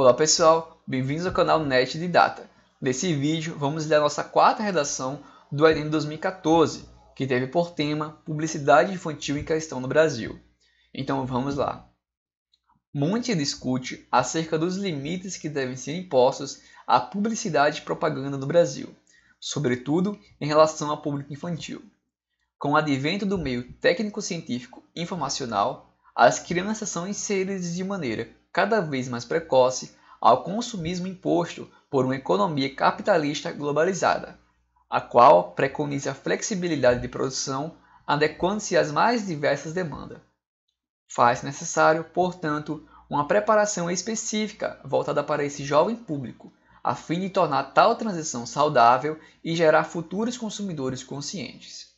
Olá pessoal, bem-vindos ao canal NET Didata. Nesse vídeo vamos ler a nossa quarta redação do Enem 2014, que teve por tema Publicidade Infantil em Questão no Brasil. Então vamos lá. Monte discute acerca dos limites que devem ser impostos à publicidade e propaganda no Brasil, sobretudo em relação ao público infantil. Com o advento do meio técnico-científico informacional, as crianças são inseridas de maneira cada vez mais precoce ao consumismo imposto por uma economia capitalista globalizada, a qual preconiza a flexibilidade de produção adequando-se às mais diversas demandas. Faz necessário, portanto, uma preparação específica voltada para esse jovem público, a fim de tornar tal transição saudável e gerar futuros consumidores conscientes.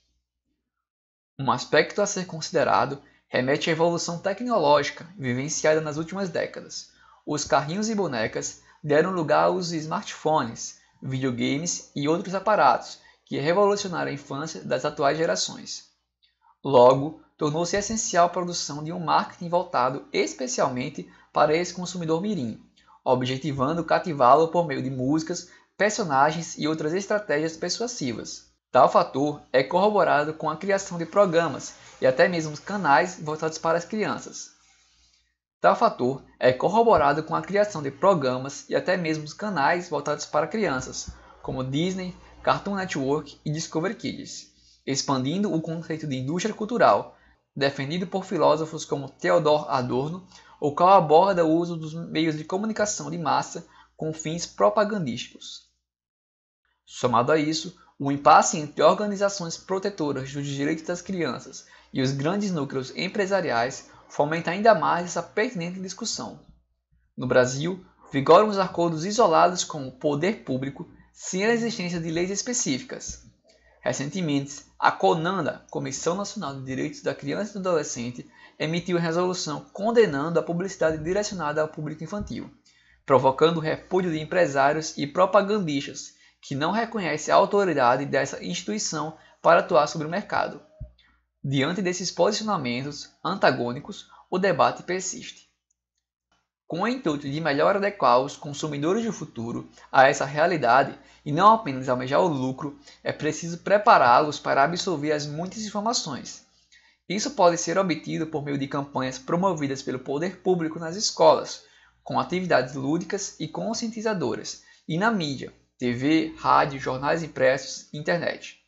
Um aspecto a ser considerado remete à evolução tecnológica vivenciada nas últimas décadas. Os carrinhos e bonecas deram lugar aos smartphones, videogames e outros aparatos que revolucionaram a infância das atuais gerações. Logo, tornou-se essencial a produção de um marketing voltado especialmente para esse consumidor mirim, objetivando cativá-lo por meio de músicas, personagens e outras estratégias persuasivas. Tal fator é corroborado com a criação de programas e até mesmo canais voltados para as crianças. Tal fator é corroborado com a criação de programas e até mesmo canais voltados para crianças, como Disney, Cartoon Network e Discovery Kids, expandindo o conceito de indústria cultural, defendido por filósofos como Theodor Adorno, o qual aborda o uso dos meios de comunicação de massa com fins propagandísticos. Somado a isso, o impasse entre organizações protetoras dos direitos das crianças e os grandes núcleos empresariais fomenta ainda mais essa pertinente discussão. No Brasil, vigoram os acordos isolados com o poder público sem a existência de leis específicas. Recentemente, a CONANDA, Comissão Nacional de Direitos da Criança e do Adolescente, emitiu resolução condenando a publicidade direcionada ao público infantil, provocando o repúdio de empresários e propagandistas que não reconhece a autoridade dessa instituição para atuar sobre o mercado. Diante desses posicionamentos antagônicos, o debate persiste. Com o intuito de melhor adequar os consumidores do futuro a essa realidade e não apenas almejar o lucro, é preciso prepará-los para absorver as muitas informações. Isso pode ser obtido por meio de campanhas promovidas pelo poder público nas escolas, com atividades lúdicas e conscientizadoras, e na mídia, TV, rádio, jornais impressos e internet,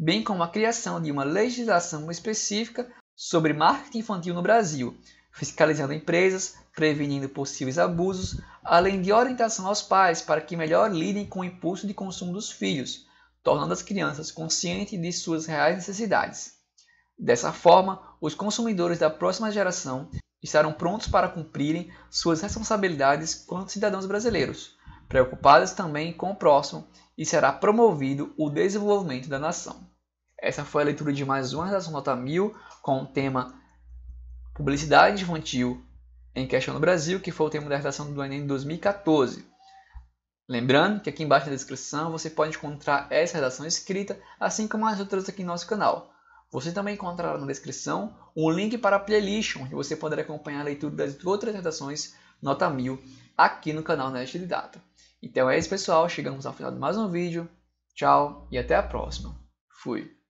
bem como a criação de uma legislação específica sobre marketing infantil no Brasil, fiscalizando empresas, prevenindo possíveis abusos, além de orientação aos pais para que melhor lidem com o impulso de consumo dos filhos, tornando as crianças conscientes de suas reais necessidades. Dessa forma, os consumidores da próxima geração estarão prontos para cumprirem suas responsabilidades quanto cidadãos brasileiros, preocupadas também com o próximo e será promovido o desenvolvimento da nação. Essa foi a leitura de mais uma redação nota 1000 com o tema Publicidade Infantil em Questão no Brasil, que foi o tema da redação do Enem 2014. Lembrando que aqui embaixo na descrição você pode encontrar essa redação escrita, assim como as outras aqui no nosso canal. Você também encontrará na descrição um link para a playlist, onde você poderá acompanhar a leitura das outras redações nota 1000 aqui no canal Nest de Data. Então é isso pessoal, chegamos ao final de mais um vídeo. Tchau e até a próxima. Fui.